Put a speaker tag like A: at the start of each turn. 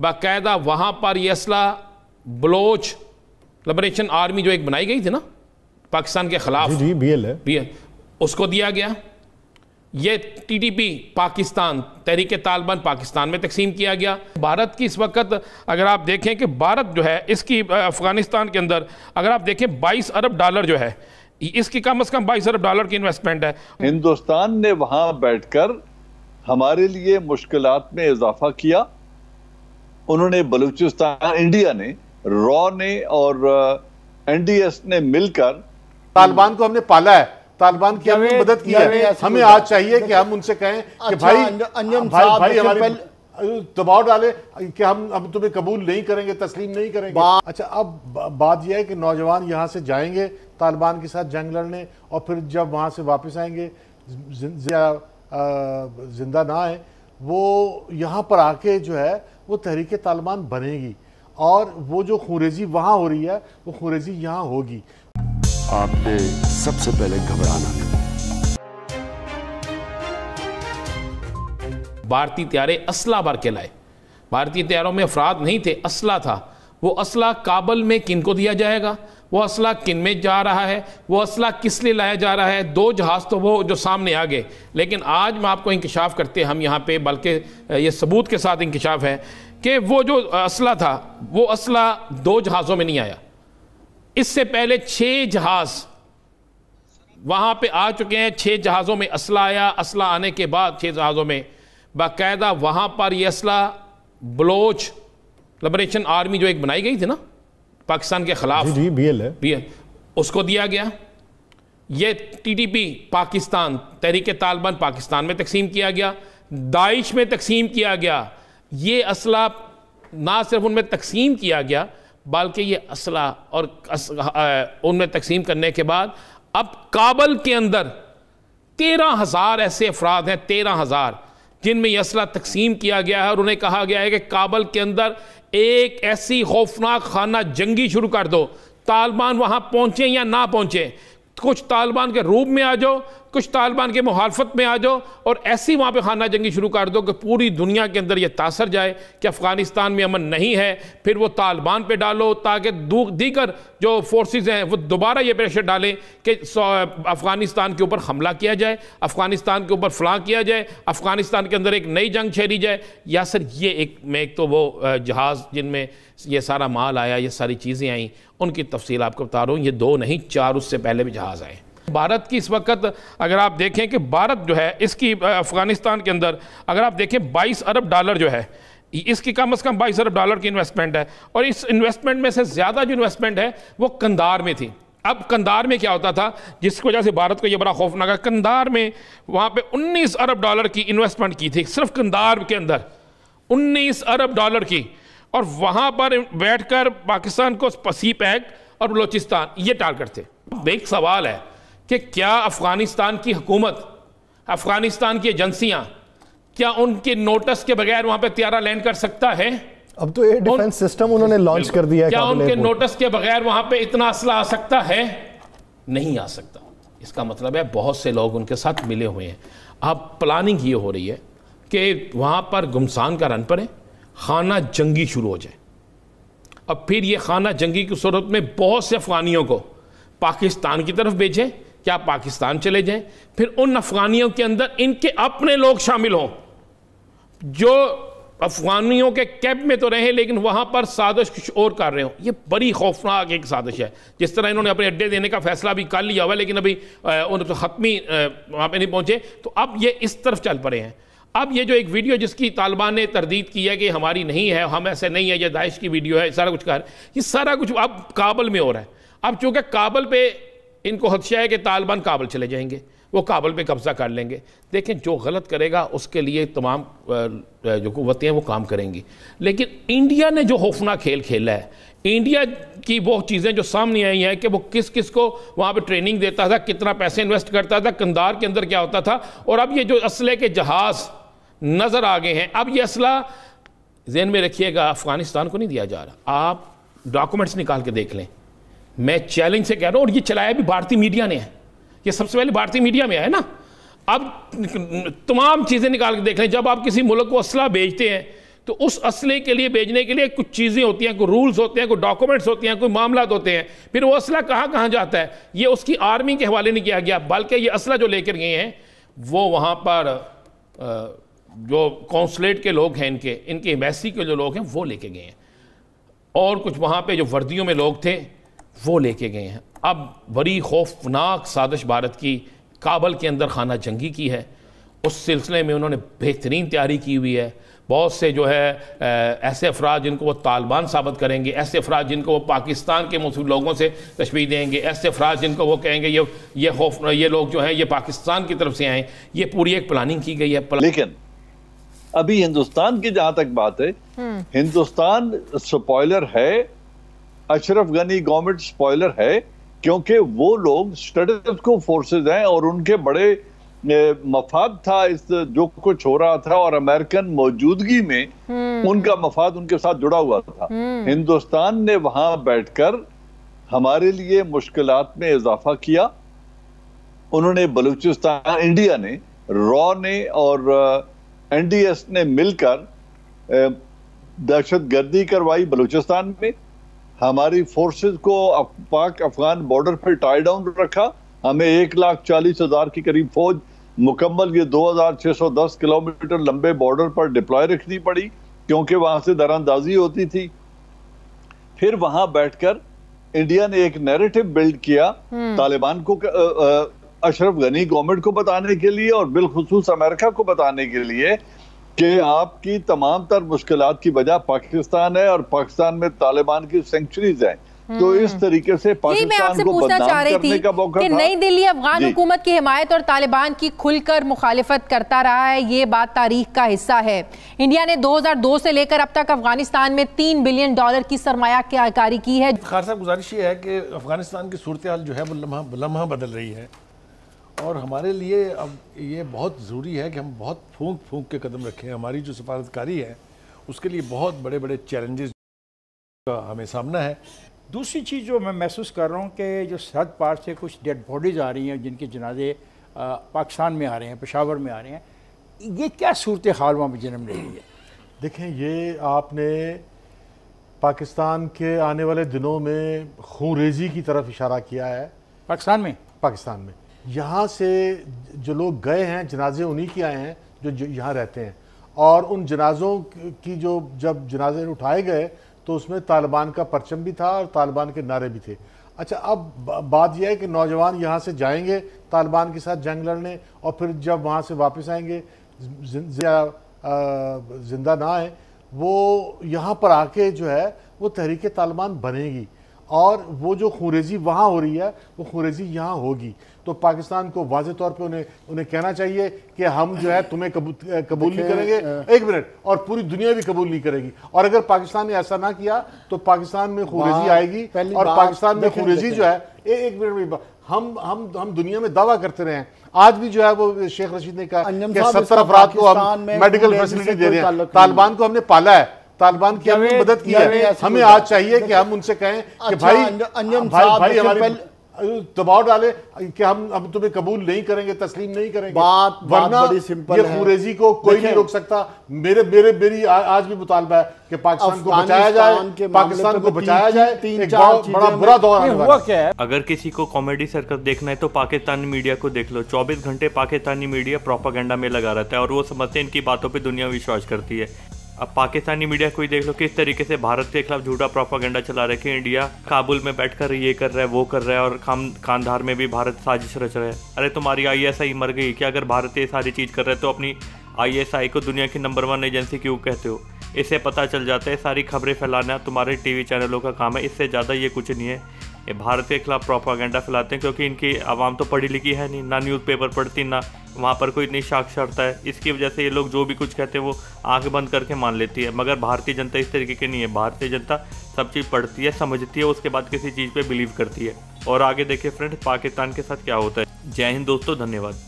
A: बाकायदा वहाँ पर यसला असला बलोच लिबरेशन आर्मी जो एक बनाई गई थी ना पाकिस्तान के खिलाफ जी, जी बी एल है बी एल उसको दिया गया ये टीटीपी पाकिस्तान तहरीक तालिबान पाकिस्तान में तकसीम किया गया भारत की इस वक्त अगर आप देखें कि भारत जो है इसकी अफ़गानिस्तान के अंदर अगर आप देखें 22 अरब डॉलर जो है इसकी कम अज़ कम 22 अरब डॉलर की इन्वेस्टमेंट है हिंदुस्तान ने
B: वहाँ बैठकर हमारे लिए मुश्किल में इजाफा किया उन्होंने बलूचिस्तान इंडिया ने रॉ ने और एनडीएस ने मिलकर तालिबान को हमने पाला है तालिबान की हमने मदद की है हमें आज
C: चाहिए कि हम उनसे कहें कि अच्छा, भाई भाई भाई हमारे दबाव डाले कि हम हम तुम्हें कबूल नहीं करेंगे तस्लीम नहीं करेंगे अच्छा अब बात यह है कि नौजवान यहाँ से जाएंगे तालिबान के साथ जंग लड़ने और फिर जब वहाँ से वापस आएंगे जिंदा ना आए वो यहाँ पर आके जो है वो तहरीक तालिबान बनेगी और वो जो खुरेजी वहाँ हो रही है वो खुरेजी यहाँ होगी
A: आपने सबसे पहले घबराना नहीं भारतीय त्यारे असला भर के लाए भारतीय त्यारों में अफराद नहीं थे असला था वो असला काबल में किनको दिया जाएगा वो असला किन में जा रहा है वो असला किस लिए लाया जा रहा है दो जहाज़ तो वो जो सामने आ गए लेकिन आज मैं आपको इंकशाफ करते हम यहाँ पे बल्कि ये सबूत के साथ इंकशाफ है कि वो जो असला था वो असला दो जहाज़ों में नहीं आया इससे पहले छः जहाज़ वहाँ पे आ चुके हैं छः जहाज़ों में असला आया असला आने के बाद छः जहाज़ों में बाकायदा वहाँ पर यह असला बलोच लिबरेशन आर्मी जो एक बनाई गई थी ना पाकिस्तान के खिलाफ जी, जी बीएल है बीएल उसको दिया गया ये टीटीपी पाकिस्तान तहरीक तालिबान पाकिस्तान में तकसीम किया गया दाइश में तकसीम किया गया ये असला ना सिर्फ उनमें तकसीम किया गया बल्कि ये असला और अस, उनमें तकसीम करने के बाद अब काबल के अंदर तेरह हज़ार ऐसे अफराद हैं तेरह हज़ार जिनमें असला तकसीम किया गया है और उन्हें कहा गया है कि काबल के अंदर एक ऐसी खौफनाक खाना जंगी शुरू कर दो तालिबान वहाँ पहुँचे या ना पहुँचे कुछ तालिबान के रूप में आ जाओ कुछ तालिबान के मुहालफत में आ जाओ और ऐसी वहाँ पर खाना जंगी शुरू कर दो कि पूरी दुनिया के अंदर यह तासर जाए कि अफ़गानिस्तान में अमन नहीं है फिर वो तालिबान पर डालो ताकि दीगर जो फोर्सेज हैं वो दोबारा ये प्रेशर डालें कि अफ़गानिस्तान के ऊपर हमला किया जाए अफ़गानिस्तान के ऊपर फ्लाँ किया जाए अफ़गानिस्तान के अंदर एक नई जंग छेड़ी जाए या सर ये एक में एक तो वो जहाज़ जिनमें ये सारा माल आया ये सारी चीज़ें आई उनकी तफसील आपको बता रहा हूँ ये दो नहीं चार उससे पहले भी जहाज़ आए भारत की इस वक्त अगर आप देखें कि भारत जो है इसकी अफ़गानिस्तान के अंदर अगर आप देखें बाईस अरब डॉलर जो है इसकी कम अज़ कम बाईस अरब डॉलर की इन्वेस्टमेंट है और इस इन्वेस्टमेंट में से ज़्यादा जो इन्वेस्टमेंट है वो कंदार में थी अब कंदार में क्या होता था जिसकी वजह से भारत को यह बड़ा खौफनाक है कंदार में वहाँ पे 19 अरब डॉलर की इन्वेस्टमेंट की थी सिर्फ कंदार के अंदर 19 अरब डॉलर की और वहाँ पर बैठकर पाकिस्तान को पसी पैक और बलोचिस्तान ये टारगेट थे एक सवाल है कि क्या अफ़गानिस्तान की हुकूमत अफ़गानिस्तान की एजेंसियां क्या उनके नोटिस के बगैर वहां पे त्यारा लैंड कर सकता है
B: अब तो एयर डिफेंस सिस्टम उन्होंने लॉन्च कर दिया है क्या उनके
A: नोटिस के बगैर वहां पे इतना असला आ सकता है नहीं आ सकता इसका मतलब है बहुत से लोग उनके साथ मिले हुए हैं अब प्लानिंग ये हो रही है कि वहां पर गुमसान का रन पड़े खाना जंगी शुरू हो जाए अब फिर ये खाना जंगी की सूरत में बहुत से अफगानियों को पाकिस्तान की तरफ भेजें क्या पाकिस्तान चले जाएं फिर उन अफगानियों के अंदर इनके अपने लोग शामिल हों जो अफगानियों के कैंप में तो रहे लेकिन वहां पर साजिश कुछ और कर रहे हो ये बड़ी खौफनाक एक साजिश है जिस तरह इन्होंने अपने अड्डे देने का फैसला भी कर लिया हुआ है लेकिन अभी उन तो हतमी वहां पर नहीं पहुंचे तो अब ये इस तरफ चल पड़े हैं अब ये जो एक वीडियो जिसकी तालिबान ने तरदीद की है कि हमारी नहीं है हम ऐसे नहीं है यह दाइश की वीडियो है सारा कुछ कर ये सारा कुछ अब काबल में हो रहा है अब चूंकि काबल पर इनको हदशा है कि तालिबान काबल चले जाएंगे वो काबल पे कब्ज़ा कर लेंगे देखें जो गलत करेगा उसके लिए तमाम जो कुतें हैं वो काम करेंगी लेकिन इंडिया ने जो होफना खेल खेला है इंडिया की वो चीज़ें जो सामने आई हैं कि वो किस किस को वहाँ पे ट्रेनिंग देता था कितना पैसे इन्वेस्ट करता था कंदार के अंदर क्या होता था और अब ये जो असले के जहाज़ नज़र आ गए हैं अब ये असला जेन में रखिएगा अफ़गानिस्तान को नहीं दिया जा रहा आप डॉक्यूमेंट्स निकाल के देख लें मैं चैलेंज से कह रहा हूँ और ये चलाया भी भारतीय मीडिया ने है ये सबसे पहले भारतीय मीडिया में है ना अब तमाम चीज़ें निकाल के देख लें जब आप किसी मुल्क को असला भेजते हैं तो उस असले के लिए भेजने के लिए कुछ चीज़ें होती हैं कोई रूल्स होते हैं कोई डॉक्यूमेंट्स होते हैं कोई मामला होते हैं फिर वो असला कहाँ कहाँ जाता है ये उसकी आर्मी के हवाले नहीं किया गया बल्कि ये असला जो लेकर गए हैं वो वहाँ पर जो कौंसलेट के लोग हैं इनके इनके एम्बेसी के जो लोग हैं वो लेके गए हैं और कुछ वहाँ पे जो वर्दियों में लोग थे वो लेके गए हैं अब बड़ी खौफनाक साजिश भारत की काबल के अंदर खाना जंगी की है उस सिलसिले में उन्होंने बेहतरीन तैयारी की हुई है बहुत से जो है ऐसे अफराज जिनको वो तालिबान साबित करेंगे ऐसे अफराज जिनको वो पाकिस्तान के मुस्लिम लोगों से तशबीह देंगे ऐसे अफराज जिनको वो कहेंगे ये ये खौफ ये लोग जो हैं ये पाकिस्तान की तरफ से आएँ ये पूरी एक प्लानिंग की गई है लेकिन अभी हिंदुस्तान की जहाँ तक बात है
B: हम्म। हिंदुस्तान स्पॉयलर है अशरफ गनी गवर्नमेंट स्पॉयलर है क्योंकि वो लोग स्टेटस को फोर्सेज हैं और उनके बड़े मफाद था इस जो कुछ हो रहा था और अमेरिकन मौजूदगी में
C: हम्म। उनका
B: मफाद उनके साथ जुड़ा हुआ था हम्म। हिंदुस्तान ने वहां बैठकर हमारे लिए मुश्किल में इजाफा किया उन्होंने बलूचिस्तान इंडिया ने रॉ ने और एनडीएस ने मिलकर दहशत गर्दी करवाई बलूचिस्तान में हमारी फोर्सेस को पाक अफगान बॉर्डर पर टाई डाउन रखा हमें एक लाख चालीस हजार के करीब फौज मुकम्मल ये 2610 किलोमीटर लंबे बॉर्डर पर डिप्लॉय रखनी पड़ी क्योंकि वहां से दरअंदाजी होती थी फिर वहां बैठकर इंडिया ने एक नैरेटिव बिल्ड किया हम्म। तालिबान को अशरफ गनी गवर्नमेंट को बताने के लिए और बिलखसूस अमेरिका को बताने के लिए कि आपकी तमाम तर मुश्किल की वजह पाकिस्तान है और पाकिस्तान में तालिबान की सेंचुरीज हैं तो हम्म। इस तरीके से पाकिस्तान पूछना चाह रही थी कि नई
C: दिल्ली अफगान हुकूमत की हिमायत और तालिबान की खुलकर मुखालिफत करता रहा है ये बात तारीख का हिस्सा है इंडिया ने 2002 से लेकर अब तक अफगानिस्तान में तीन बिलियन डॉलर की सरमाया कारी की है खासा गुजारिश ये है कि अफगानिस्तान की सूरत जो है वो लम्हा बदल रही है और हमारे लिए अब ये बहुत ज़रूरी है कि हम बहुत फूंक फूंक के कदम रखें हमारी जो सफारतकारी है उसके लिए बहुत बड़े बड़े चैलेंजेस का हमें सामना है दूसरी चीज़ जो मैं महसूस कर रहा हूँ कि जो सरहद पार से कुछ डेड बॉडीज़ आ रही हैं जिनके जनाजे पाकिस्तान में आ रहे हैं पेशावर में आ रहे हैं ये क्या सूरत हाल वहाँ पर जन्म ले रही है देखें ये आपने पाकिस्तान के आने वाले दिनों में खून की तरफ इशारा किया है पाकिस्तान में पाकिस्तान में यहाँ से जो लोग गए हैं जनाजे उन्हीं के आए हैं जो, यहाँ रहते हैं और उन जनाजों की जो जब जनाजे उठाए गए तो उसमें तालिबान का परचम भी था और तालिबान के नारे भी थे अच्छा अब बात यह है कि नौजवान यहाँ से जाएंगे तालिबान के साथ जंग लड़ने और फिर जब वहाँ से वापस आएंगे जिंदा ना आए वो यहाँ पर आके जो है वो तहरीक तालिबान बनेगी और वो जो खुरेजी वहाँ हो रही है वो खुरेजी यहाँ होगी तो पाकिस्तान को वाज तौर पे उन्हें उन्हें कहना चाहिए कि हम जो है तुम्हें कबूल नहीं करेंगे एक मिनट और पूरी दुनिया भी कबूल नहीं करेगी और अगर पाकिस्तान ने ऐसा ना किया तो पाकिस्तान में खुरेजी आएगी और पाकिस्तान में खुरेजी जो है ए, एक मिनट में हम हम हम दुनिया में दावा करते रहे हैं आज भी जो है वो शेख रशीद ने कहा कि सत्तर अफराद को हम मेडिकल फैसिलिटी दे रहे हैं तालिबान को हमने पाला है तालिबान की हमें मदद की है हमें आज चाहिए कि हम उनसे कहें कि अच्छा, भाई भाई भाई हमारे दबाव डाले कि हम हम तुम्हें कबूल नहीं करेंगे तस्लीम नहीं करेंगे बात वरना बड़ी सिंपल ये कुरेजी को कोई नहीं रोक सकता मेरे मेरे मेरी आ, आज भी मुतालबा है कि पाकिस्तान को बचाया जाए पाकिस्तान तो को बचाया जाए तीन चार बड़ा बुरा दौर हुआ क्या
B: है अगर किसी को कॉमेडी सर्कस देखना है तो पाकिस्तानी मीडिया को देख लो चौबीस घंटे पाकिस्तानी मीडिया प्रोपागेंडा में लगा रहता है और वो समझते हैं इनकी बातों पर दुनिया विश्वास करती है अब पाकिस्तानी मीडिया को ही देख लो किस तरीके से भारत के खिलाफ झूठा प्रोपागेंडा चला रहा है कि इंडिया काबुल में बैठ कर ये कर रहा है वो कर रहा है और खान खानधार में भी भारत साजिश रच रहा है अरे तुम्हारी आई मर गई कि अगर भारत ये सारी चीज़ कर रहा है तो अपनी आई को दुनिया की नंबर वन एजेंसी क्यों कहते हो इससे पता चल जाता है सारी खबरें फैलाना तुम्हारे टीवी चैनलों का काम है इससे ज़्यादा ये कुछ नहीं है ये भारत के खिलाफ प्रोपागेंडा फैलाते हैं क्योंकि इनकी आवाम तो पढ़ी लिखी है नहीं ना न्यूज़पेपर पढ़ती ना वहाँ पर कोई इतनी साक्षरता है इसकी वजह से ये लोग जो भी कुछ कहते हैं वो आँख बंद करके मान लेती है मगर भारतीय जनता इस तरीके की नहीं है भारतीय जनता सब चीज़ पढ़ती है समझती है उसके बाद किसी चीज़ पर बिलीव करती है और आगे देखिए फ्रेंड पाकिस्तान के साथ क्या होता है जय हिंद दोस्तों धन्यवाद